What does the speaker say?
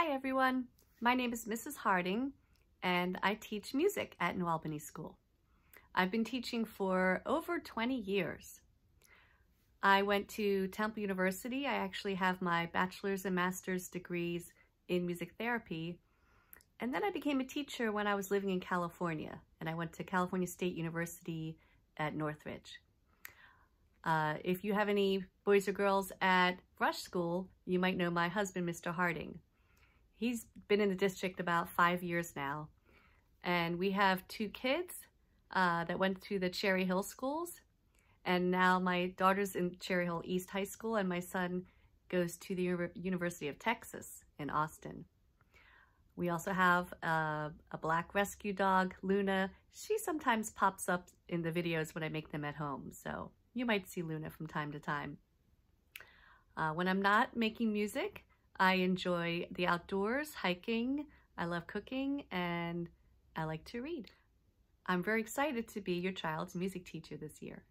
Hi everyone, my name is Mrs. Harding and I teach music at New Albany School. I've been teaching for over 20 years. I went to Temple University. I actually have my bachelor's and master's degrees in music therapy. And then I became a teacher when I was living in California and I went to California State University at Northridge. Uh, if you have any boys or girls at Rush School, you might know my husband, Mr. Harding he's been in the district about five years now. And we have two kids uh, that went to the Cherry Hill schools. And now my daughter's in Cherry Hill East High School and my son goes to the U University of Texas in Austin. We also have uh, a black rescue dog, Luna. She sometimes pops up in the videos when I make them at home, so you might see Luna from time to time. Uh, when I'm not making music, I enjoy the outdoors, hiking, I love cooking, and I like to read. I'm very excited to be your child's music teacher this year.